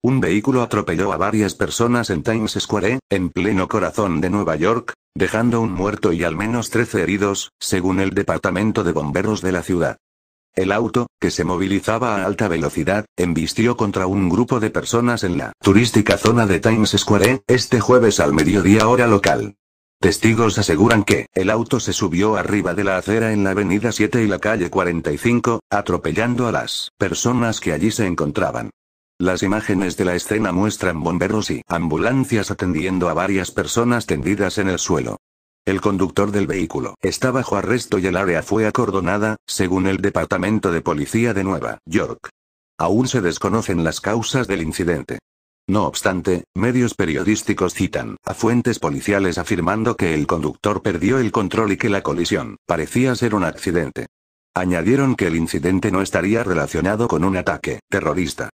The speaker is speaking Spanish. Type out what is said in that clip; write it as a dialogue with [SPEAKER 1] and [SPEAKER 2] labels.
[SPEAKER 1] Un vehículo atropelló a varias personas en Times Square, en pleno corazón de Nueva York, dejando un muerto y al menos 13 heridos, según el Departamento de Bomberos de la ciudad. El auto, que se movilizaba a alta velocidad, embistió contra un grupo de personas en la turística zona de Times Square, este jueves al mediodía hora local. Testigos aseguran que el auto se subió arriba de la acera en la avenida 7 y la calle 45, atropellando a las personas que allí se encontraban. Las imágenes de la escena muestran bomberos y ambulancias atendiendo a varias personas tendidas en el suelo. El conductor del vehículo está bajo arresto y el área fue acordonada, según el Departamento de Policía de Nueva York. Aún se desconocen las causas del incidente. No obstante, medios periodísticos citan a fuentes policiales afirmando que el conductor perdió el control y que la colisión parecía ser un accidente. Añadieron que el incidente no estaría relacionado con un ataque terrorista.